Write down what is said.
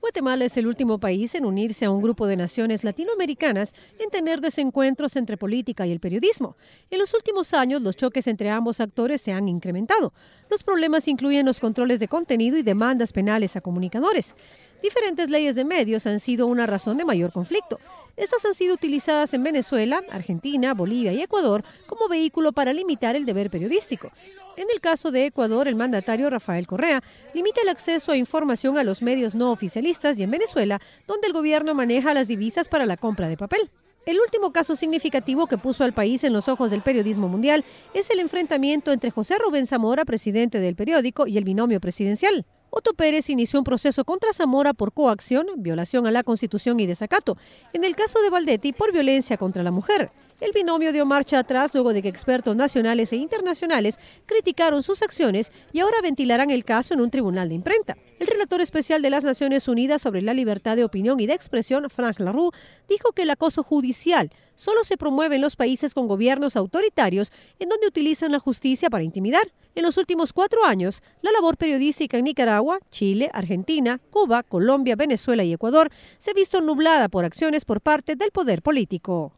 Guatemala es el último país en unirse a un grupo de naciones latinoamericanas en tener desencuentros entre política y el periodismo. En los últimos años, los choques entre ambos actores se han incrementado. Los problemas incluyen los controles de contenido y demandas penales a comunicadores. Diferentes leyes de medios han sido una razón de mayor conflicto. Estas han sido utilizadas en Venezuela, Argentina, Bolivia y Ecuador como vehículo para limitar el deber periodístico. En el caso de Ecuador, el mandatario Rafael Correa limita el acceso a información a los medios no oficialistas y en Venezuela, donde el gobierno maneja las divisas para la compra de papel. El último caso significativo que puso al país en los ojos del periodismo mundial es el enfrentamiento entre José Rubén Zamora, presidente del periódico, y el binomio presidencial. Otto Pérez inició un proceso contra Zamora por coacción, violación a la Constitución y desacato, en el caso de Valdetti por violencia contra la mujer. El binomio dio marcha atrás luego de que expertos nacionales e internacionales criticaron sus acciones y ahora ventilarán el caso en un tribunal de imprenta. El relator especial de las Naciones Unidas sobre la libertad de opinión y de expresión, Frank Larue, dijo que el acoso judicial solo se promueve en los países con gobiernos autoritarios en donde utilizan la justicia para intimidar. En los últimos cuatro años, la labor periodística en Nicaragua, Chile, Argentina, Cuba, Colombia, Venezuela y Ecuador se ha visto nublada por acciones por parte del poder político.